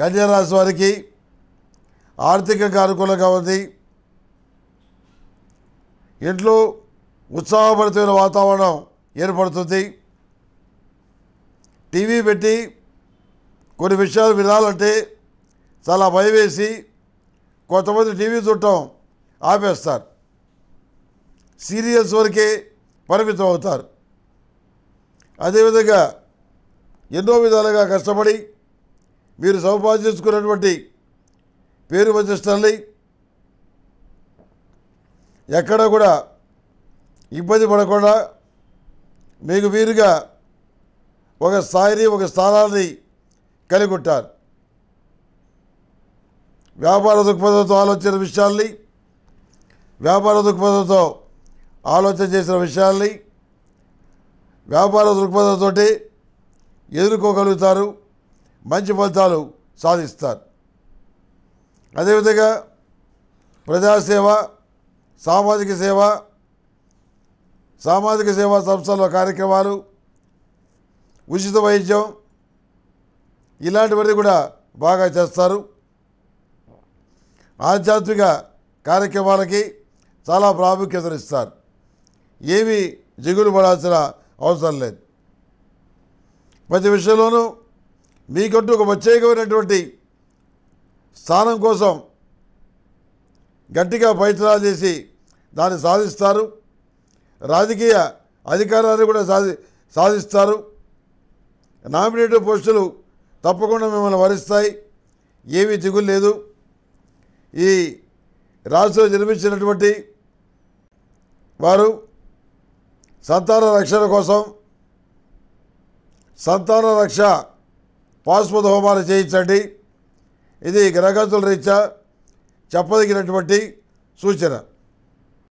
కన్యారాశి వారికి ఆర్థికంగా అనుకూలంగా ఉంది ఇంట్లో ఉత్సాహభరితమైన వాతావరణం ఏర్పడుతుంది టీవీ పెట్టి కొన్ని విషయాలు వినాలంటే చాలా భయం వేసి కొంతమంది టీవీ చూడటం ఆపేస్తారు సీరియల్స్ వరకే పరిమితం అవుతారు అదేవిధంగా ఎన్నో విధాలుగా కష్టపడి మీరు సంపాదించుకున్నటువంటి పేరు వచ్చే ఎక్కడ కూడా ఇబ్బంది పడకుండా మీకు వీరుగా ఒక స్థాయిని ఒక స్థానాన్ని కలిగి ఉంటారు వ్యాపార దృక్పథంతో ఆలోచన విషయాల్ని వ్యాపార దృక్పథంతో ఆలోచన చేసిన విషయాల్ని వ్యాపార దృక్పథంతో ఎదుర్కోగలుగుతారు మంచి ఫలితాలు సాధిస్తారు అదేవిధంగా ప్రజాసేవ సామాజిక సేవ సామాజిక సేవా సంస్థల కార్యక్రమాలు ఉచిత వైద్యం ఇలాంటివన్నీ కూడా బాగా చేస్తారు ఆధ్యాత్మిక కార్యక్రమాలకి చాలా ప్రాముఖ్యతనిస్తారు ఏమీ జిగులు పడాల్సిన అవసరం లేదు ప్రతి విషయంలోనూ మీకంటూ ఒక ప్రత్యేకమైనటువంటి స్థానం కోసం గట్టిగా ప్రయత్నాలు చేసి దాన్ని సాధిస్తారు రాజకీయ అధికారాన్ని కూడా సాధి సాధిస్తారు నామినేటివ్ పోస్టులు తప్పకుండా మిమ్మల్ని వరిస్తాయి ఏమీ దిగులు లేదు ఈ రాష్ట్రంలో జన్మించినటువంటి వారు సంతాన రక్షణ కోసం సంతాన రక్ష పాశుపత హోమాలు చేయించండి ఇది గ్రహగతుల రీత్యా చెప్పదగినటువంటి సూచన